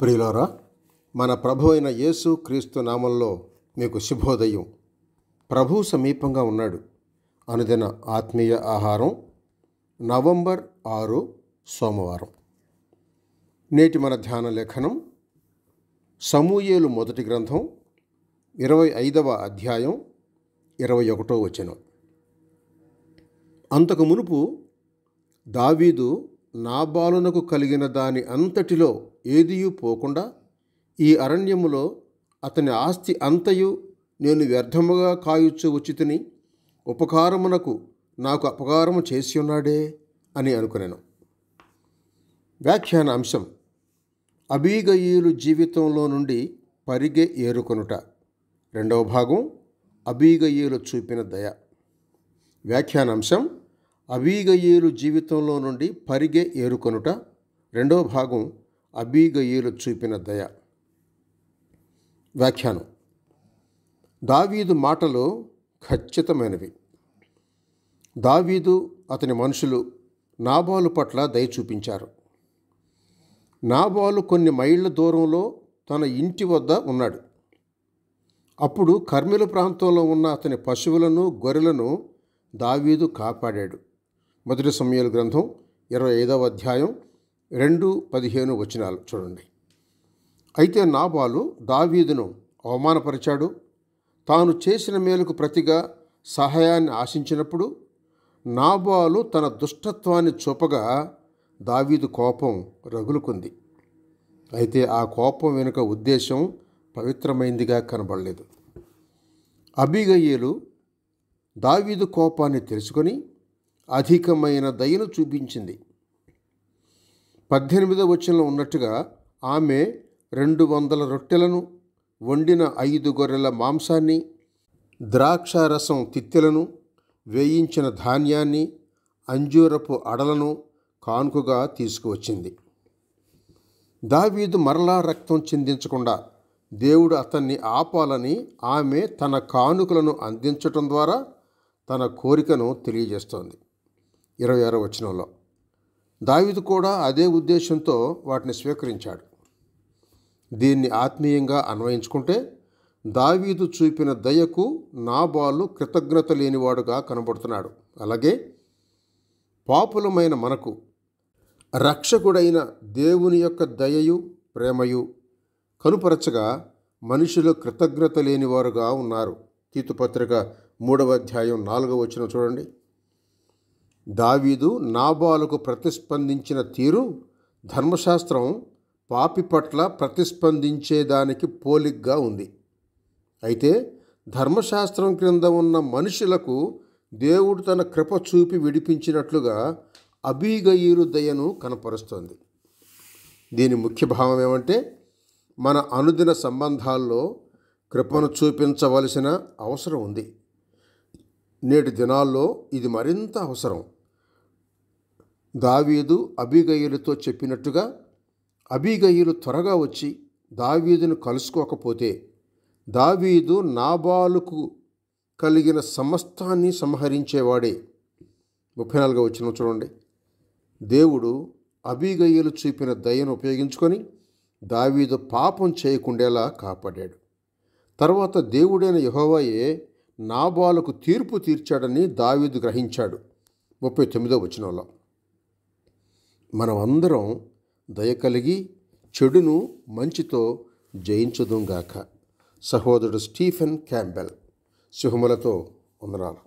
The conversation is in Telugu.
ప్రియులారా మన ప్రభు అయిన యేసు క్రీస్తు నామంలో మీకు శుభోదయం ప్రభు సమీపంగా ఉన్నాడు అనుదిన ఆత్మీయ ఆహారం నవంబర్ ఆరు సోమవారం నేటి మన ధ్యాన లేఖనం సమూయేలు మొదటి గ్రంథం ఇరవై ఐదవ అధ్యాయం ఇరవై ఒకటో వచనం అంతకు మునుపు దావీదు నా బాలునకు కలిగిన దాని అంతటిలో ఏదియూ పోకుండా ఈ అరణ్యములో అతని ఆస్తి అంతయు నేను వ్యర్థముగా కాయుచ్చు ఉచితిని ఉపకారమునకు నాకు అపకారము చేసి ఉన్నాడే అని అనుకునేను వ్యాఖ్యాన అంశం అబీగయీలు జీవితంలో నుండి పరిగె ఏరుకొనుట రెండవ భాగం అబీగయీలు చూపిన దయ వ్యాఖ్యానాంశం అబీగయేలు జీవితంలో నుండి పరిగె ఏరుకొనుట రెండో భాగం అబీగయేలు చూపిన దయ వ్యాఖ్యానం దావీదు మాటలు ఖచ్చితమైనవి దావీదు అతని మనుషులు నాబాలు పట్ల దయ చూపించారు నాబాలు కొన్ని మైళ్ళ దూరంలో తన ఇంటి వద్ద ఉన్నాడు అప్పుడు కర్మిల ప్రాంతంలో ఉన్న అతని పశువులను గొర్రెలను దావీదు కాపాడాడు మొదటి సమయాల గ్రంథం ఇరవై ఐదవ అధ్యాయం రెండు పదిహేను వచనాలు చూడండి అయితే నాబాలు దావీదును అవమానపరిచాడు తాను చేసిన మేలుకు ప్రతిగా సహాయాన్ని ఆశించినప్పుడు నాబాలు తన దుష్టత్వాన్ని చూపగా దావీదు కోపం రగులుకుంది అయితే ఆ కోపం వెనుక ఉద్దేశం పవిత్రమైందిగా కనబడలేదు అబిగయ్యేలు దావీదు కోపాన్ని తెలుసుకొని అధికమైన దయను చూపించింది పద్దెనిమిదవ వచనంలో ఉన్నట్టుగా ఆమె రెండు వందల రొట్టెలను వండిన ఐదు గొర్రెల మాంసాన్ని ద్రాక్షారసం తిత్తెలను వేయించిన ధాన్యాన్ని అంజూరపు అడలను కానుకగా తీసుకువచ్చింది దావీదు మరలా రక్తం చిందించకుండా దేవుడు అతన్ని ఆపాలని ఆమె తన కానుకలను అందించటం ద్వారా తన కోరికను తెలియజేస్తోంది ఇరవై ఆరో వచనంలో దావిదు కూడా అదే ఉద్దేశంతో వాటిని స్వీకరించాడు దీన్ని ఆత్మీయంగా అన్వయించుకుంటే దావీదు చూపిన దయకు నాబాలు కృతజ్ఞత లేనివాడుగా కనబడుతున్నాడు అలాగే పాపులమైన మనకు రక్షకుడైన దేవుని యొక్క దయయు ప్రేమయు కనుపరచగా మనుషులు కృతజ్ఞత లేనివారుగా ఉన్నారు తీతుపత్రిక మూడవ అధ్యాయం నాలుగవ వచ్చిన చూడండి దావీదు నాబాలకు ప్రతిస్పందించిన తీరు ధర్మశాస్త్రం పాపి పట్ల ప్రతిస్పందించేదానికి పోలిగ్గా ఉంది అయితే ధర్మశాస్త్రం క్రింద ఉన్న మనుషులకు దేవుడు తన కృప చూపి విడిపించినట్లుగా అబీగయీరు దయను కనపరుస్తోంది దీని ముఖ్య భావం ఏమంటే మన అనుదిన సంబంధాల్లో కృపను చూపించవలసిన అవసరం ఉంది నేటి దినాల్లో ఇది మరింత అవసరం దావీదు అబీగయ్యులతో చెప్పినట్టుగా అబీగయ్యులు త్వరగా వచ్చి దావీదును కలుసుకోకపోతే దావీదు నాబాలుకు కలిగిన సమస్తాన్ని సంహరించేవాడే ముప్పై నాలుగో వచ్చిన చూడండి దేవుడు అబీగయ్యలు చూపిన దయను ఉపయోగించుకొని దావీదు పాపం చేయకుండేలా కాపాడాడు తర్వాత దేవుడైన యహోవాయే నాబాలకు తీర్పు తీర్చాడని దావీదు గ్రహించాడు ముప్పై తొమ్మిదో వచ్చిన వాళ్ళ మనం అందరం దయ కలిగి చెడును మంచితో జయించదుంగాక సహోదరుడు స్టీఫెన్ క్యాంబెల్ శుభములతో వందనాలు